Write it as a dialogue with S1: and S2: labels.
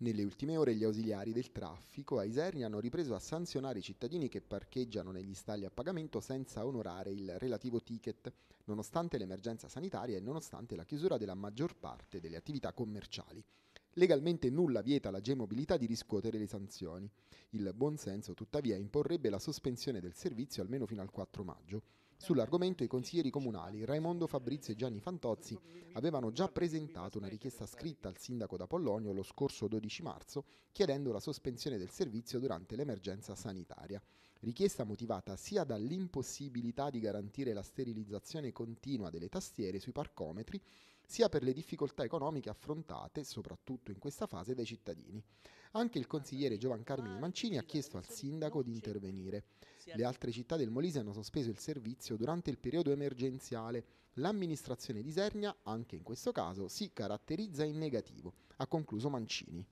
S1: Nelle ultime ore gli ausiliari del traffico a Isernia hanno ripreso a sanzionare i cittadini che parcheggiano negli stalli a pagamento senza onorare il relativo ticket, nonostante l'emergenza sanitaria e nonostante la chiusura della maggior parte delle attività commerciali. Legalmente nulla vieta alla G-Mobilità di riscuotere le sanzioni. Il buonsenso tuttavia imporrebbe la sospensione del servizio almeno fino al 4 maggio. Sull'argomento i consiglieri comunali Raimondo Fabrizio e Gianni Fantozzi avevano già presentato una richiesta scritta al sindaco d'Apollonio lo scorso 12 marzo chiedendo la sospensione del servizio durante l'emergenza sanitaria. Richiesta motivata sia dall'impossibilità di garantire la sterilizzazione continua delle tastiere sui parcometri sia per le difficoltà economiche affrontate, soprattutto in questa fase, dai cittadini. Anche il consigliere Giovan Carmine Mancini ha chiesto al sindaco di intervenire. Le altre città del Molise hanno sospeso il servizio durante il periodo emergenziale. L'amministrazione di Sernia, anche in questo caso, si caratterizza in negativo, ha concluso Mancini.